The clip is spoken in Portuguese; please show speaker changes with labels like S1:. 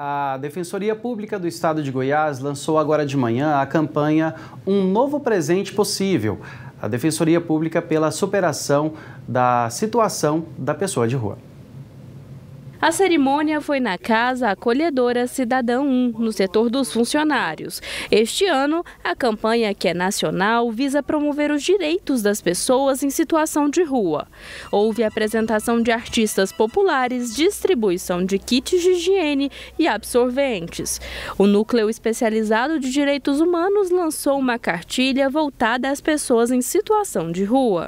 S1: A Defensoria Pública do Estado de Goiás lançou agora de manhã a campanha Um Novo Presente Possível, a Defensoria Pública pela superação da situação da pessoa de rua.
S2: A cerimônia foi na Casa Acolhedora Cidadão 1, no setor dos funcionários. Este ano, a campanha, que é nacional, visa promover os direitos das pessoas em situação de rua. Houve apresentação de artistas populares, distribuição de kits de higiene e absorventes. O Núcleo Especializado de Direitos Humanos lançou uma cartilha voltada às pessoas em situação de rua.